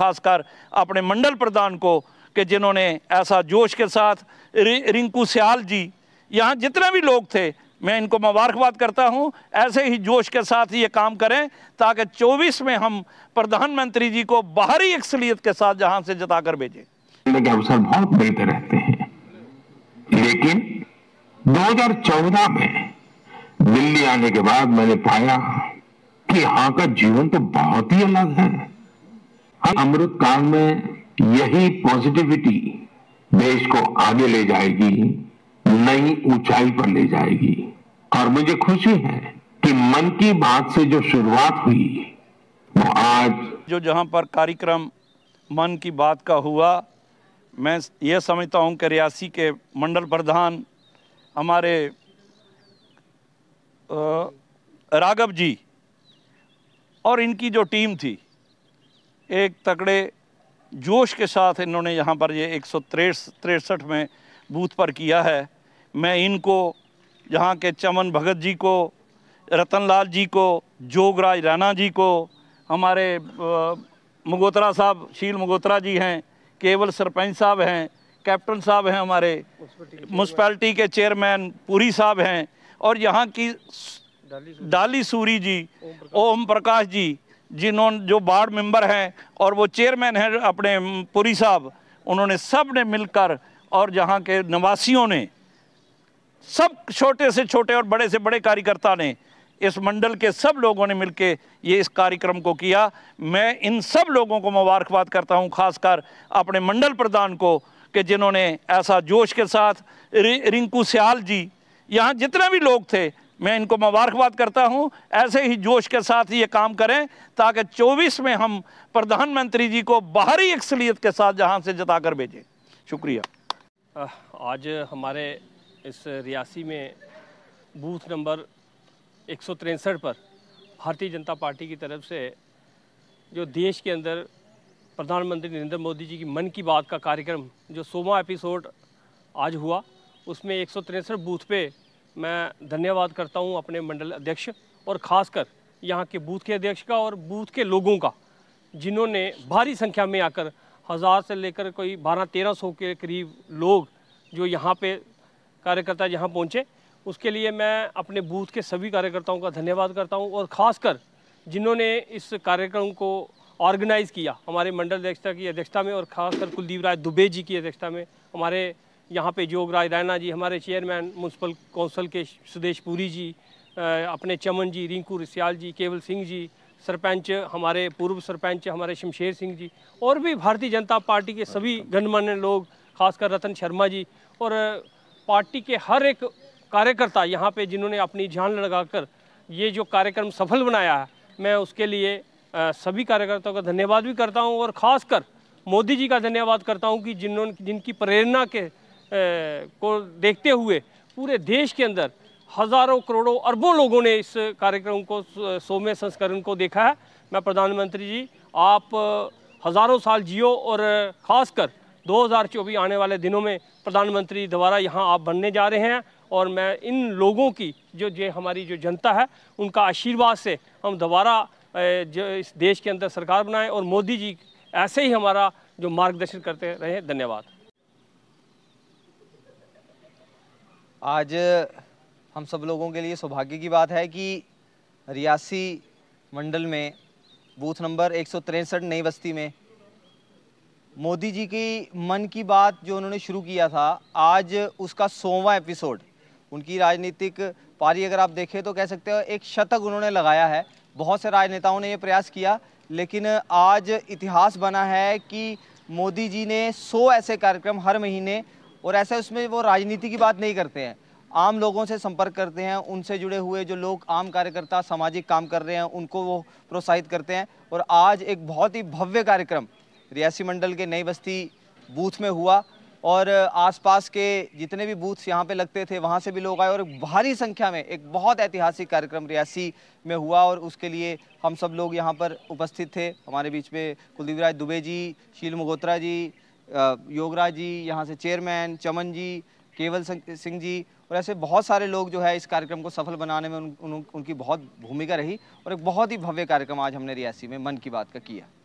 खासकर अपने मंडल प्रधान को कि जिन्होंने ऐसा जोश के साथ रिंकू सियाल जी यहाँ जितने भी लोग थे मैं इनको मुबारकबाद करता हूँ ऐसे ही जोश के साथ ये काम करें ताकि 24 में हम प्रधानमंत्री जी को बाहरी अक्सलियत के साथ जहां से जता कर भेजें अवसर बहुत बेहतर रहते हैं लेकिन 2014 में दिल्ली आने के बाद मैंने पाया कि यहाँ का जीवन तो बहुत ही अलग है अमृत काल में यही पॉजिटिविटी देश को आगे ले जाएगी नई ऊंचाई पर ले जाएगी और मुझे खुशी है कि मन की बात से जो शुरुआत हुई वो तो आज जो जहां पर कार्यक्रम मन की बात का हुआ मैं ये समझता हूं कि रियासी के मंडल प्रधान हमारे राघव जी और इनकी जो टीम थी एक तकड़े जोश के साथ इन्होंने यहाँ पर ये एक सौ तिरसठ में बूथ पर किया है मैं इनको यहाँ के चमन भगत जी को रतनलाल जी को जोगराज राणा जी को हमारे मगोत्रा साहब शील मगोत्रा जी हैं केवल सरपंच साहब हैं कैप्टन साहब हैं हमारे म्यूनसपैलिटी के चेयरमैन पुरी साहब हैं और यहाँ की डाली सूरी जी ओम प्रकाश जी जिन्होंने जो वार्ड मेंबर हैं और वो चेयरमैन हैं अपने पुरी साहब उन्होंने सब ने मिलकर और जहाँ के निवासियों ने सब छोटे से छोटे और बड़े से बड़े कार्यकर्ता ने इस मंडल के सब लोगों ने मिलकर ये इस कार्यक्रम को किया मैं इन सब लोगों को मुबारकबाद करता हूँ खासकर अपने मंडल प्रधान को कि जिन्होंने ऐसा जोश के साथ रिंकू सियाल जी यहाँ जितने भी लोग थे मैं इनको मुबारकबाद करता हूं ऐसे ही जोश के साथ ये काम करें ताकि 24 में हम प्रधानमंत्री जी को बाहरी अक्सलियत के साथ जहां से जता कर भेजें शुक्रिया आज हमारे इस रियासी में बूथ नंबर एक पर भारतीय जनता पार्टी की तरफ से जो देश के अंदर प्रधानमंत्री नरेंद्र मोदी जी की मन की बात का कार्यक्रम जो सोमा एपिसोड आज हुआ उसमें एक बूथ पे मैं धन्यवाद करता हूँ अपने मंडल अध्यक्ष और ख़ासकर यहाँ के बूथ के अध्यक्ष का और बूथ के लोगों का जिन्होंने भारी संख्या में आकर हज़ार से लेकर कोई बारह तेरह सौ के करीब लोग जो यहाँ पे कार्यकर्ता यहाँ पहुँचे उसके लिए मैं अपने बूथ के सभी कार्यकर्ताओं का धन्यवाद करता हूँ और ख़ासकर जिन्होंने इस कार्यक्रम को ऑर्गेनाइज़ किया हमारे मंडल अध्यक्षता की अध्यक्षता में और ख़ासकर कुलदीप राय दुबे जी की अध्यक्षता में हमारे यहाँ पे जोगराज रैना जी हमारे चेयरमैन म्यूनसिपल कौंसिल के सुदेश पुरी जी अपने चमन जी रिंकू रसियाल जी केवल सिंह जी सरपंच हमारे पूर्व सरपंच हमारे शमशेर सिंह जी और भी भारतीय जनता पार्टी के सभी अच्छा। गणमान्य लोग खासकर रतन शर्मा जी और पार्टी के हर एक कार्यकर्ता यहाँ पे जिन्होंने अपनी जान लगाकर ये जो कार्यक्रम सफल बनाया है मैं उसके लिए सभी कार्यकर्ताओं का धन्यवाद भी करता हूँ और ख़ासकर मोदी जी का धन्यवाद करता हूँ कि जिन्होंने जिनकी प्रेरणा के को देखते हुए पूरे देश के अंदर हज़ारों करोड़ों अरबों लोगों ने इस कार्यक्रम को सौम्य संस्करण को देखा है मैं प्रधानमंत्री जी आप हज़ारों साल जियो और ख़ासकर 2024 आने वाले दिनों में प्रधानमंत्री दोबारा यहाँ आप बनने जा रहे हैं और मैं इन लोगों की जो ये हमारी जो जनता है उनका आशीर्वाद से हम दोबारा जो इस देश के अंदर सरकार बनाएं और मोदी जी ऐसे ही हमारा जो मार्गदर्शन करते रहे धन्यवाद आज हम सब लोगों के लिए सौभाग्य की बात है कि रियासी मंडल में बूथ नंबर एक नई बस्ती में मोदी जी की मन की बात जो उन्होंने शुरू किया था आज उसका सोवा एपिसोड उनकी राजनीतिक पारी अगर आप देखें तो कह सकते हो एक शतक उन्होंने लगाया है बहुत से राजनेताओं ने ये प्रयास किया लेकिन आज इतिहास बना है कि मोदी जी ने सौ ऐसे कार्यक्रम हर महीने और ऐसा उसमें वो राजनीति की बात नहीं करते हैं आम लोगों से संपर्क करते हैं उनसे जुड़े हुए जो लोग आम कार्यकर्ता सामाजिक काम कर रहे हैं उनको वो प्रोत्साहित करते हैं और आज एक बहुत ही भव्य कार्यक्रम रियासी मंडल के नई बस्ती बूथ में हुआ और आसपास के जितने भी बूथ्स यहाँ पे लगते थे वहाँ से भी लोग आए और भारी संख्या में एक बहुत ऐतिहासिक कार्यक्रम रियासी में हुआ और उसके लिए हम सब लोग यहाँ पर उपस्थित थे हमारे बीच में कुलदीप राय दुबे जी शील मगोत्रा जी योगराज जी यहाँ से चेयरमैन चमन जी केवल सिंह जी और ऐसे बहुत सारे लोग जो है इस कार्यक्रम को सफल बनाने में उन, उन, उनकी बहुत भूमिका रही और एक बहुत ही भव्य कार्यक्रम आज हमने रियासी में मन की बात का किया